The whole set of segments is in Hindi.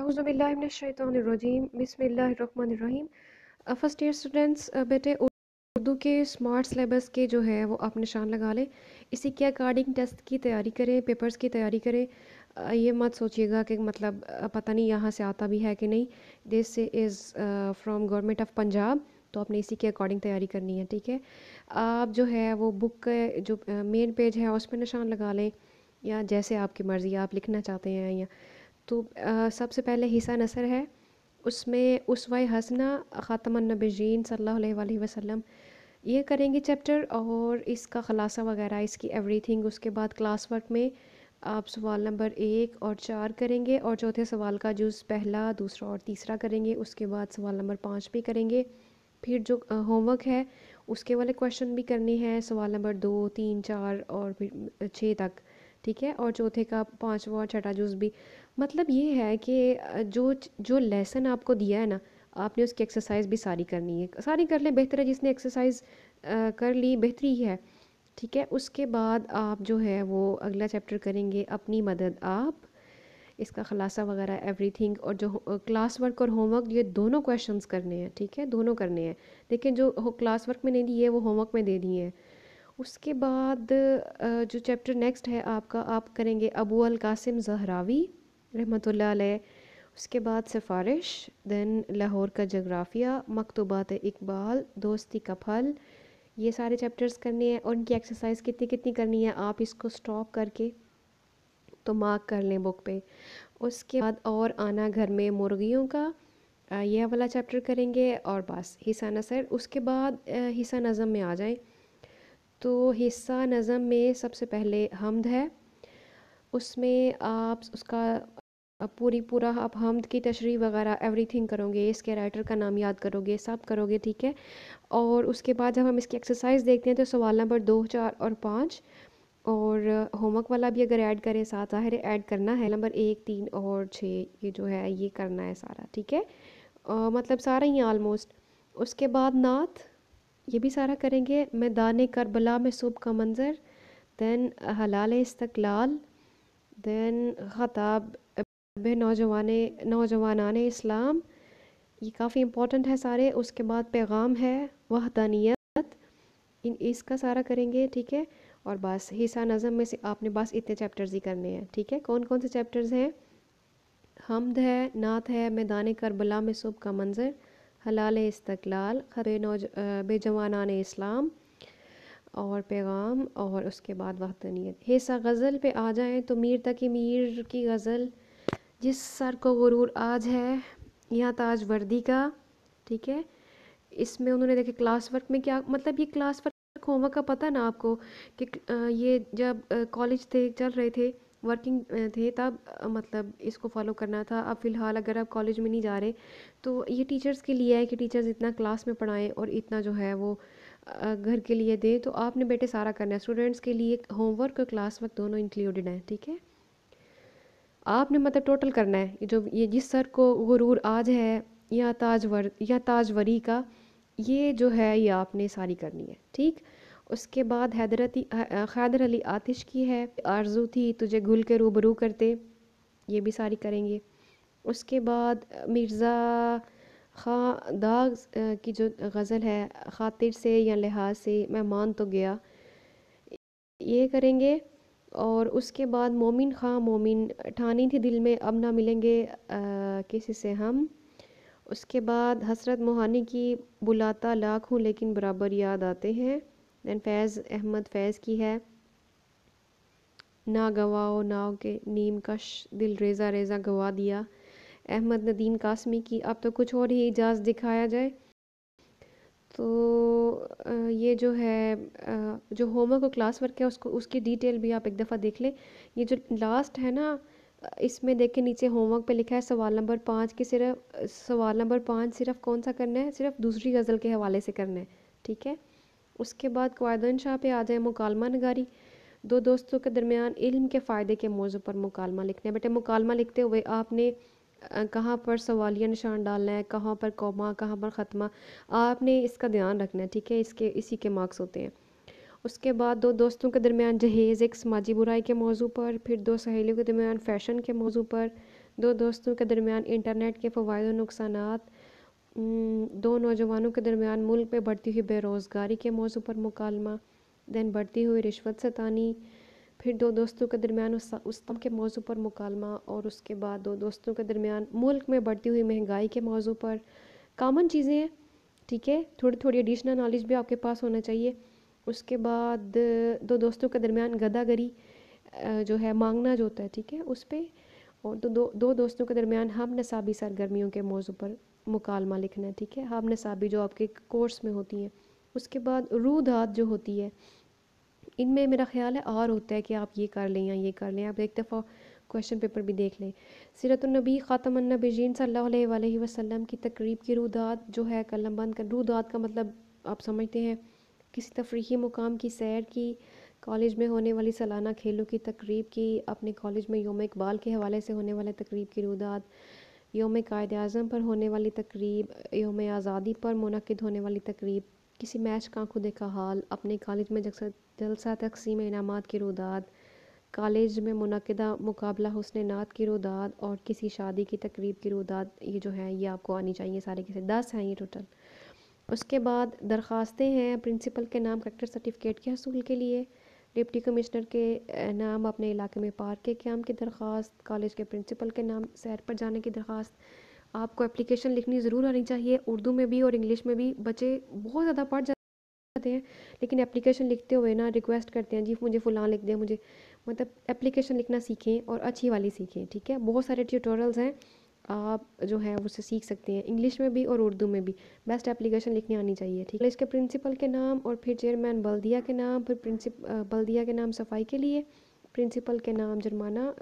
बिस्मिल्लाहिर्रहमानिर्रहीम फ़र्स्ट ईयर स्टूडेंट्स बेटे उर्दू के स्मार्ट सिलेबस के जो है वो आप निशान लगा लें इसी के अकॉर्डिंग टेस्ट की तैयारी करें पेपर्स की तैयारी करें uh, ये मत सोचिएगा कि मतलब uh, पता नहीं यहाँ से आता भी है कि नहीं this is from government of Punjab तो आपने इसी के अकॉर्डिंग तैयारी करनी है ठीक है आप जो है वो बुक जो मेन uh, पेज है उस पर निशान लगा लें या जैसे आपकी मर्ज़ी आप लिखना चाहते हैं या तो सबसे पहले हिसा नसर है उसमें उसवा हसना ख़ातमनबीन सल्लल्लाहु अलैहि वसल्लम ये करेंगे चैप्टर और इसका ख़लासा वगैरह इसकी एवरीथिंग उसके बाद क्लास वर्क में आप सवाल नंबर एक और चार करेंगे और चौथे सवाल का जुज़ पहला दूसरा और तीसरा करेंगे उसके बाद सवाल नंबर पाँच भी करेंगे फिर जो होमवर्क है उसके वाले क्वेश्चन भी करने हैं सवाल नंबर दो तीन चार और फिर छः तक ठीक है और चौथे का पाँचवा और छठा जूस भी मतलब ये है कि जो जो लेसन आपको दिया है ना आपने उसकी एक्सरसाइज भी सारी करनी है सारी कर ले बेहतर है जिसने एक्सरसाइज कर ली बेहतरी है ठीक है उसके बाद आप जो है वो अगला चैप्टर करेंगे अपनी मदद आप इसका ख़ुलासा वगैरह एवरीथिंग और जो क्लास वर्क और होमवर्क ये दोनों क्वेश्चंस करने हैं ठीक है दोनों करने हैं लेकिन जो क्लास वर्क में नहीं दिए वो होमवर्क में दे दिए हैं उसके बाद जो चैप्टर नेक्स्ट है आपका आप करेंगे अबू अल कासिम जहरावी रहमत अलैह उसके बाद सिफारिश दैन लाहौर का जग्राफिया मकतूबात इकबाल दोस्ती का फल ये सारे चैप्टर्स करने हैं और इनकी एक्सरसाइज कितनी कितनी करनी है आप इसको स्टॉप करके तो मार्क कर लें बुक पे उसके बाद और आना घर में मुर्गियों का यह वाला चैप्टर करेंगे और बस हिसाना सर उसके बाद हिस्सा नज़म में आ जाएं तो हिस्सा नज़म में सबसे पहले हमद है उसमें आप उसका पूरी पूरा आप हमद की तशरी वगैरह एवरीथिंग करोगे इसके राइटर का नाम याद करोगे सब करोगे ठीक है और उसके बाद जब हम इसकी एक्सरसाइज देखते हैं तो सवाल नंबर दो चार और पाँच और होमवर्क वाला भी अगर ऐड करें साथ ज़ाहिर ऐड करना है नंबर एक तीन और छः ये जो है ये करना है सारा ठीक है मतलब सारा ही ऑलमोस्ट उसके बाद नात ये भी सारा करेंगे मैदान करबला में सुबह का मंज़र दैन हलाल इस्तलाल दैन ख़ताब नौजवान नौजवान इस्लाम ये काफ़ी इम्पोर्टेंट है सारे उसके बाद पैगाम है वहदानियत इन इसका सारा करेंगे ठीक है और बस हिस्सा नज़म में से आपने बस इतने चैप्टर्स ही करने हैं ठीक है कौन कौन से चैप्टर्स हैं हमद है नात है मैदान करबला में सुबह का मंज़र हलाल इस्तलाल ख़त नौज बेजवान इस्लाम और पैगाम और उसके बाद वहदनीत हे सा गज़ल पे आ जाएं तो मीर तक मीर की गज़ल जिस सर को गुरूर आज है यहाँ ताज तो वर्दी का ठीक है इसमें उन्होंने देखे क्लास वर्क में क्या मतलब ये क्लास वर्क होमवर्क का पता ना आपको कि ये जब कॉलेज थे चल रहे थे वर्किंग थे तब मतलब इसको फॉलो करना था अब फ़िलहाल अगर आप कॉलेज में नहीं जा रहे तो ये टीचर्स के लिए है कि टीचर्स इतना क्लास में पढ़ाएं और इतना जो है वो घर के लिए दें तो आपने बेटे सारा करना है स्टूडेंट्स के लिए होमवर्क और क्लास वर्क दोनों इंक्लूडेड हैं ठीक है आपने मतलब टोटल करना है जो ये जिस सर को गुरूर आज है या ताजवर या ताजवरी का ये जो है ये आपने सारी करनी है ठीक उसके बाद हैदरती हैदर अली आतिश की है आरजू थी तुझे घुल के रूबरू करते ये भी सारी करेंगे उसके बाद मिर्ज़ा खां दाग की जो गज़ल है ख़ातिर से या लिहाज से मैं मान तो गया ये करेंगे और उसके बाद मोमिन खां मोमिन ठानी थी दिल में अब ना मिलेंगे किसी से हम उसके बाद हसरत मोहानी की बुलाता लाख हूँ लेकिन बराबर याद आते हैं दैन फैज़ अहमद फैज़ की है ना गवाओ नाव के नीम कश दिल रेजा रेजा गवा दिया अहमद नदीम कासमी की अब तो कुछ और ही इजाज़ दिखाया जाए तो ये जो है जो होमवर्क और क्लास वर्क है उसको उसकी डिटेल भी आप एक दफ़ा देख लें ये जो लास्ट है ना इसमें देखें नीचे होमवर्क पे लिखा है सवाल नंबर पाँच के सिर्फ सवाल नंबर पाँच सिर्फ कौन सा करना है सिर्फ दूसरी गज़ल के हवाले से करना है ठीक है उसके बाद कायदन शाह पे आ जाए मुकालमा नगारी दो दोस्तों के दरमियान इल्म के फ़ायदे के मौजू पर मुकालमा लिखना है बेटे मुकालमा लिखते हुए आपने कहाँ पर सवालिया निशान डालना है कहाँ पर कौमा कहाँ पर ख़त्मा आपने इसका ध्यान रखना है ठीक है इसके इसी के मार्क्स होते हैं उसके बाद दो दोस्तों के दरमियान जहेज़ एक समाजी बुराई के मौजू पर फिर दो सहेलियों के दरमियान फ़ैशन के मौजू पर दो दोस्तों के दरमियान इंटरनेट के फ़वाद व नुकसान दो नौजवानों के दरमियान मुल्क में बढ़ती हुई बेरोज़गारी के मौजू पर मुकालमा दैन बढ़ती हुई रिश्वत सतानी फिर दो दोस्तों के दरमियान उस उस्तम के मौजू पर मुकालमा और उसके बाद दो दोस्तों के दरमियान मुल्क में बढ़ती हुई महंगाई के मौजू पर कामन चीज़ें हैं ठीक है थोड़ी थोड़ी एडिशनल नॉलेज भी आपके पास होना चाहिए उसके बाद दो दोस्तों के दरमियान गदागरी जो है मांगना जो होता है ठीक है उस पर और दो दो दोस्तों के दरमियान हम नसाबी सरगर्मियों के मौजू पर मुकालमा लिखना है ठीक है हम नसाबी जो आपके कोर्स में होती हैं उसके बाद रू धात जो होती है इनमें मेरा ख्याल है और होता है कि आप ये कर लें या ये कर लें आप एक दफ़ा क्वेश्चन पेपर भी देख लें सीरतुलनबी ख़ातमनबीन सल्ला वसम की तकरीब की रूदात जो है कलम बंद कर रूदात का मतलब आप समझते हैं किसी तफरी मुकाम की सैर की कॉलेज में होने वाली सालाना खेलों की तकरीब की अपने कॉलेज में योम इकबाल के हवाले से होने वाले तकरीब की रूदात योम कायद अज़म पर होने वाली तकरीब योम आज़ादी पर मनद होने वाली तकरीब किसी मैच का आंखों देखा हाल अपने कॉलेज में जलसा तकसीम इनाम की रुदाद कॉलेज में मनदा मुकाबला हुसन नात की रुदाद और किसी शादी की तकरीब की रुदाद ये जो है ये आपको आनी चाहिए सारे के दस हैं ये टोटल उसके बाद दरख्वास्तें हैं प्रिंसिपल के नाम करेक्टर सर्टिफिकेट के हसूल के लिए डिप्टी कमिश्नर के नाम अपने इलाके में पार्क के क्याम की दरख्वास्त कॉलेज के प्रिंसिपल के नाम सैर पर जाने की दरख्वास्त आपको एप्लीकेशन लिखनी ज़रूर आनी चाहिए उर्दू में भी और इंग्लिश में भी बच्चे बहुत ज़्यादा पढ़ जाते हैं लेकिन एप्लीकेशन लिखते हुए ना रिक्वेस्ट करते हैं जी मुझे फ़ुलाँ लिख दें मुझे मतलब एप्लीकेशन लिखना सीखें और अच्छी वाली सीखें ठीक है बहुत सारे ट्यूटोरियल्स हैं आप जो है उसे सीख सकते हैं इंग्लिश में भी और उर्दू में भी बेस्ट एप्लीकेशन लिखने आनी चाहिए ठीक है इसके प्रिंसिपल के नाम और फिर चेयरमैन बल्दिया के नाम फिर प्रिंसिप बल्दिया के नाम सफाई के लिए प्रिंसिपल के नाम जुर्माना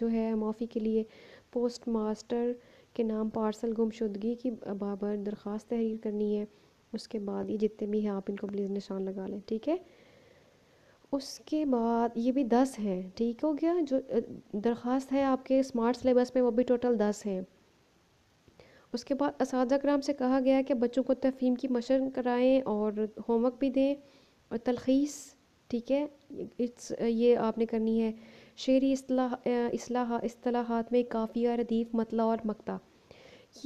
जो है माफ़ी के लिए पोस्ट मास्टर के नाम पार्सल गुमशुदगी की बाबर दरख्वास्त तहरीर करनी है उसके बाद ये जितने भी हैं आप इनको प्लीज़ निशान लगा लें ठीक है उसके बाद ये भी दस हैं ठीक हो गया जो दरख्वास्त है आपके स्मार्ट सिलेबस में वो भी टोटल दस हैं उसके बाद इस कराम से कहा गया है कि बच्चों को तफ़ीम की मशन कराएं और होमवर्क भी दें और तलखीस ठीक है इट्स ये आपने करनी है शेरी असलाह असलाहत में काफिया रदीफ़ मतला और मकता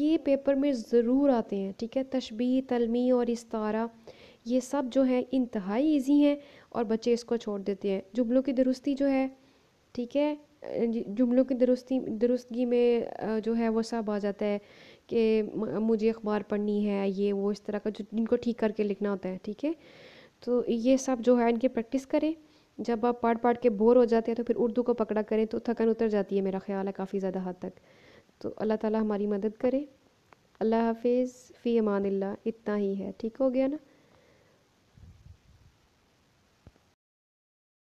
ये पेपर में ज़रूर आते हैं ठीक है तशबी तलमी और तारा ये सब जो है इंतहाई ईजी हैं और बच्चे इसको छोड़ देते हैं जुमलों की दुरुस्ती जो है ठीक है जुमलों की दुरुस्ती दुरुस्तगी में जो है वो सब आ जाता है कि मुझे अखबार पढ़नी है ये वो इस तरह का जो इनको ठीक करके लिखना होता है ठीक है तो ये सब जो है इनकी प्रैक्टिस करें जब आप पढ़ पढ़ के बोर हो जाते हैं तो फिर उर्दू को पकड़ा करें तो थकन उतर जाती है मेरा ख्याल है काफ़ी ज़्यादा हद तक तो अल्लाह ताला हमारी मदद करे अल्लाह हाफिज़ फ़ी अमान इतना ही है ठीक हो गया ना